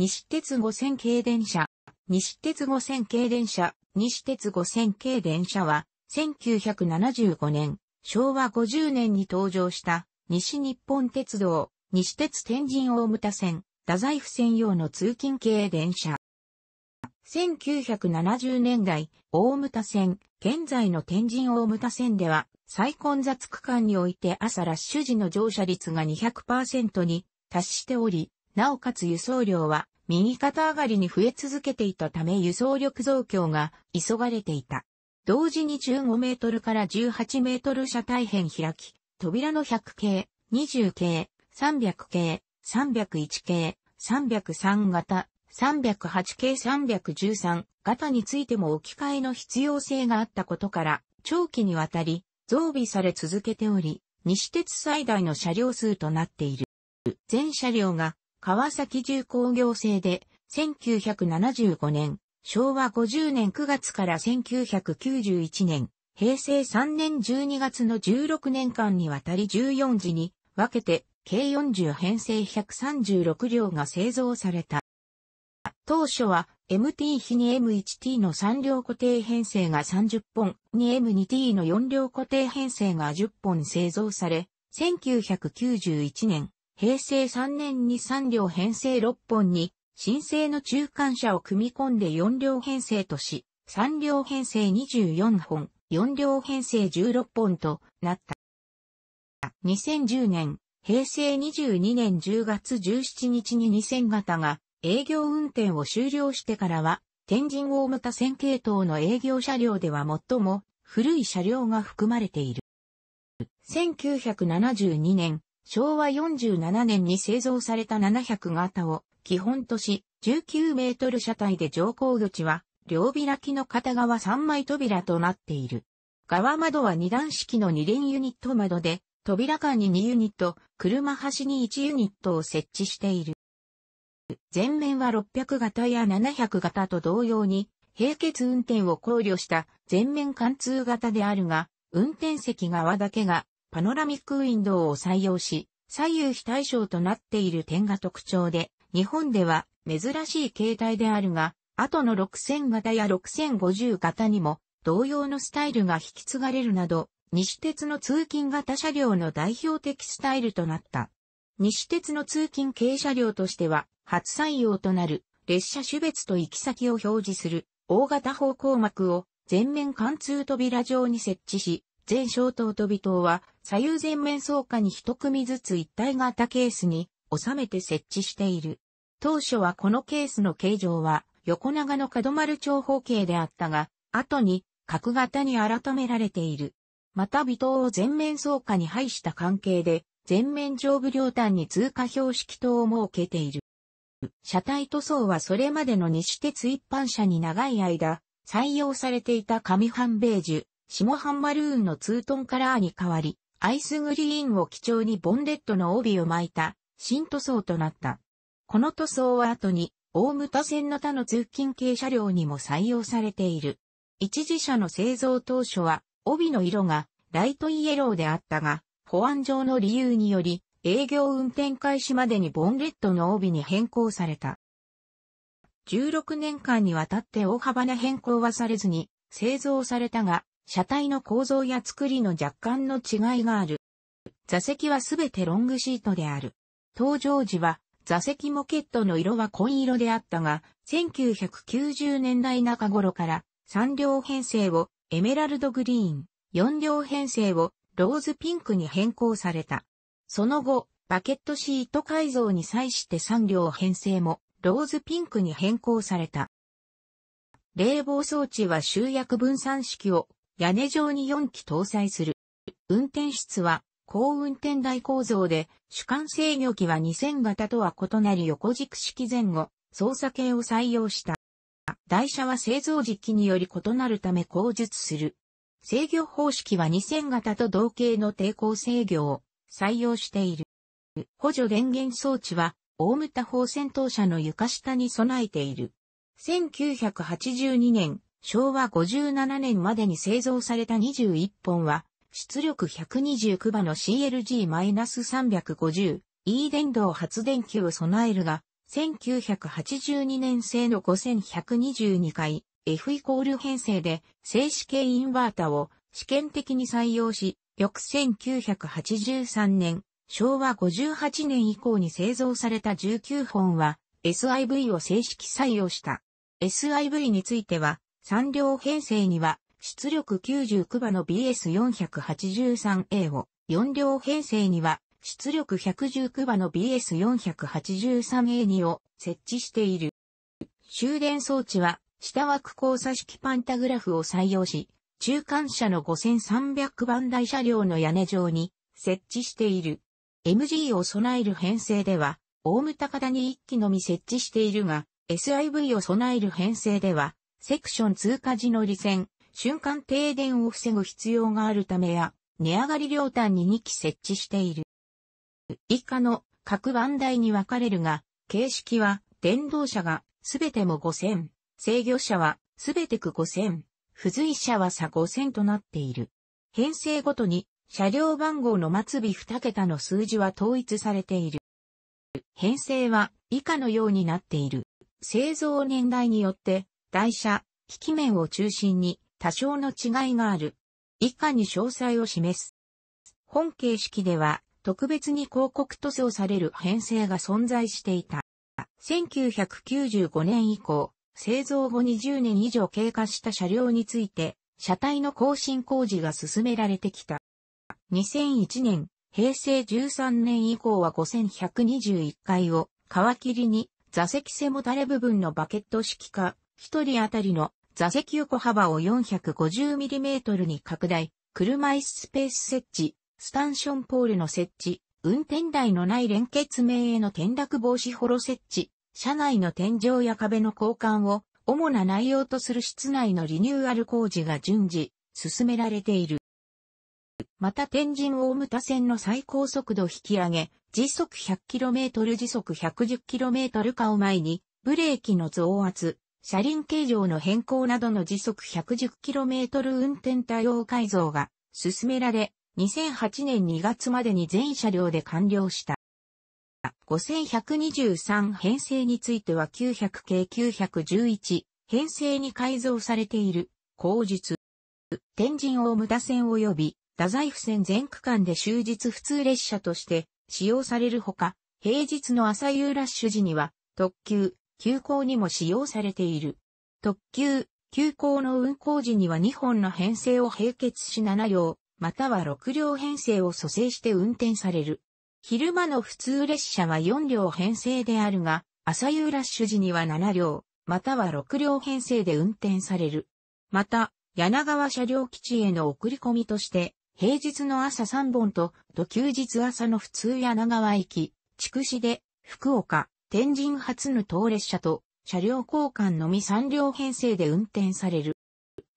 西鉄五線系電車。西鉄五線系電車、西鉄五線系電車は、1975年、昭和50年に登場した、西日本鉄道、西鉄天神大牟田線、太宰府専用の通勤系電車。1970年代、大牟田線、現在の天神大牟田線では、最混雑区間において朝ラッシュ時の乗車率が200パーセントに達しており、なおかつ輸送量は右肩上がりに増え続けていたため輸送力増強が急がれていた。同時に15メートルから18メートル車体辺開き、扉の100系、20系、300系、301系、303型、308系313型についても置き換えの必要性があったことから、長期にわたり増備され続けており、西鉄最大の車両数となっている。全車両が川崎重工業製で、1975年、昭和50年9月から1991年、平成3年12月の16年間にわたり14時に分けて計40編成136両が製造された。当初は MT 比に M1T の3両固定編成が30本、に M2T の4両固定編成が10本製造され、1991年平成3年に3両編成6本に、新生の中間車を組み込んで4両編成とし、3両編成24本、4両編成16本となった。2010年、平成22年10月17日に2000型が営業運転を終了してからは、天神大牟田線系統の営業車両では最も古い車両が含まれている。1972年、昭和47年に製造された700型を基本とし、19メートル車体で乗降口は、両開きの片側3枚扉となっている。側窓は2段式の2連ユニット窓で、扉間に2ユニット、車端に1ユニットを設置している。前面は600型や700型と同様に、並結運転を考慮した全面貫通型であるが、運転席側だけがパノラミックウィンドウを採用し、左右非対称となっている点が特徴で、日本では珍しい形態であるが、後の6000型や6050型にも同様のスタイルが引き継がれるなど、西鉄の通勤型車両の代表的スタイルとなった。西鉄の通勤軽車両としては、初採用となる列車種別と行き先を表示する大型方向幕を全面貫通扉上に設置し、全小灯と微灯は左右前面倉下に一組ずつ一体型ケースに収めて設置している。当初はこのケースの形状は横長の角丸長方形であったが、後に角型に改められている。また微灯を全面倉下に配した関係で、全面上部両端に通過標識灯を設けている。車体塗装はそれまでの西鉄一般車に長い間、採用されていた紙半ベージュ、下半マルーンのツートンカラーに変わり、アイスグリーンを基調にボンレットの帯を巻いた新塗装となった。この塗装は後に、大牟田線の他の通勤系車両にも採用されている。一時車の製造当初は、帯の色がライトイエローであったが、保安上の理由により、営業運転開始までにボンレットの帯に変更された。16年間にわたって大幅な変更はされずに製造されたが、車体の構造や作りの若干の違いがある。座席はすべてロングシートである。登場時は座席モケットの色は紺色であったが、1990年代中頃から3両編成をエメラルドグリーン、4両編成をローズピンクに変更された。その後、バケットシート改造に際して3両編成もローズピンクに変更された。冷房装置は集約分散式を屋根上に4機搭載する。運転室は高運転台構造で、主幹制御機は2000型とは異なり横軸式前後、操作系を採用した。台車は製造時期により異なるため後述する。制御方式は2000型と同型の抵抗制御を採用している。補助電源装置は、大牟田砲戦闘車の床下に備えている。1982年、昭和57年までに製造された21本は、出力129馬の CLG-350E 電動発電機を備えるが、1982年製の5122回 F イコール編成で静止系インバータを試験的に採用し、翌1983年、昭和58年以降に製造された19本は SIV を正式採用した。SIV については3両編成には出力99馬の BS483A を、4両編成には出力119馬の BS483A2 を設置している。終電装置は下枠交差式パンタグラフを採用し、中間車の5300番台車両の屋根上に設置している。MG を備える編成では、大牟高田に1機のみ設置しているが、SIV を備える編成では、セクション通過時の利線、瞬間停電を防ぐ必要があるためや、値上がり両端に2基設置している。以下の各番台に分かれるが、形式は電動車がすべても5000、制御車はすべて区5000、付随車は差5000となっている。編成ごとに車両番号の末尾2桁の数字は統一されている。編成は以下のようになっている。製造年代によって台車、機器面を中心に多少の違いがある。以下に詳細を示す。本形式では特別に広告塗装される編成が存在していた。1995年以降、製造後20年以上経過した車両について、車体の更新工事が進められてきた。2001年、平成13年以降は5121回を皮切りに座席背もたれ部分のバケット式化、1人当たりの座席横幅を 450mm に拡大、車椅子スペース設置、スタンションポールの設置、運転台のない連結面への転落防止ホロ設置、車内の天井や壁の交換を主な内容とする室内のリニューアル工事が順次進められている。また天神大牟田線の最高速度引き上げ、時速 100km 時速 110km 化を前に、ブレーキの増圧、車輪形状の変更などの時速 110km 運転対応改造が進められ、2008年2月までに全車両で完了した。5123編成については900系911編成に改造されている後日。天神大牟田線及び太宰府線全区間で終日普通列車として使用されるほか、平日の朝夕ラッシュ時には特急急行にも使用されている。特急、急行の運行時には2本の編成を並結し7両、または6両編成を蘇生して運転される。昼間の普通列車は4両編成であるが、朝夕ラッシュ時には7両、または6両編成で運転される。また、柳川車両基地への送り込みとして、平日の朝3本と、と休日朝の普通柳川駅、筑紫で、福岡、天神初の当列車と車両交換のみ3両編成で運転される。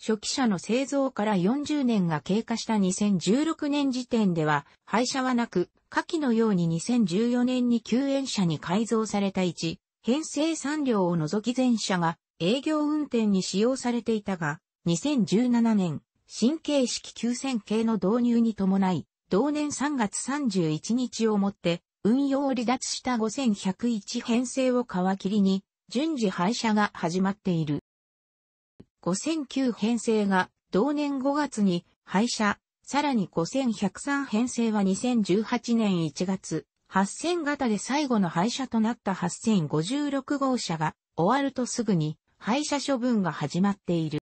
初期車の製造から40年が経過した2016年時点では、廃車はなく、下記のように2014年に救援車に改造された1、編成3両を除き全車が営業運転に使用されていたが、2017年、新形式9000系の導入に伴い、同年3月31日をもって、運用を離脱した5101編成を皮切りに、順次廃車が始まっている。5009編成が同年5月に廃車、さらに5103編成は2018年1月、8000型で最後の廃車となった8056号車が終わるとすぐに廃車処分が始まっている。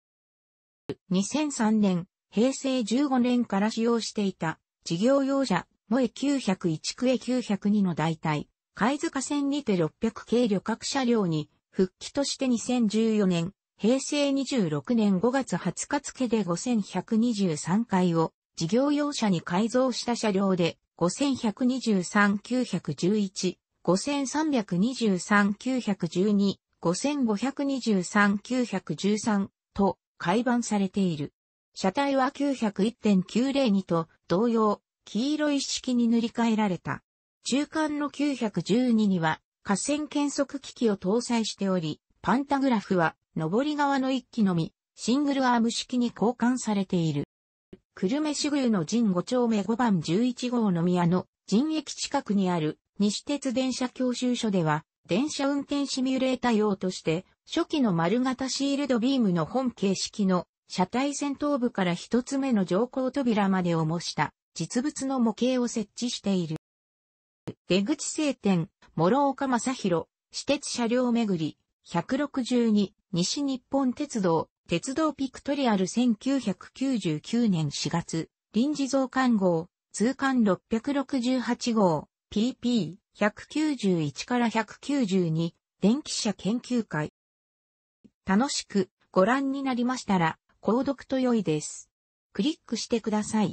2003年、平成15年から使用していた事業用車萌え901区 A902 の代替、貝塚線にて600系旅客車両に、復帰として2014年、平成26年5月20日付で5123回を、事業用車に改造した車両で、5123-911、5323-912、5523-913と改版されている。車体は901.902と同様、黄色い式に塗り替えられた。中間の912には、河川検測機器を搭載しており、パンタグラフは、上り側の一機のみ、シングルアーム式に交換されている。久留米市宮の陣5丁目5番11号の宮の陣駅近くにある西鉄電車教習所では、電車運転シミュレータ用として、初期の丸型シールドビームの本形式の車体先頭部から一つ目の乗降扉までを模した実物の模型を設置している。出口晴天、諸岡正宏、私鉄車両巡り、162、西日本鉄道、鉄道ピクトリアル1999年4月、臨時増刊号、通貫668号、PP、191から192、電気車研究会。楽しくご覧になりましたら、購読と良いです。クリックしてください。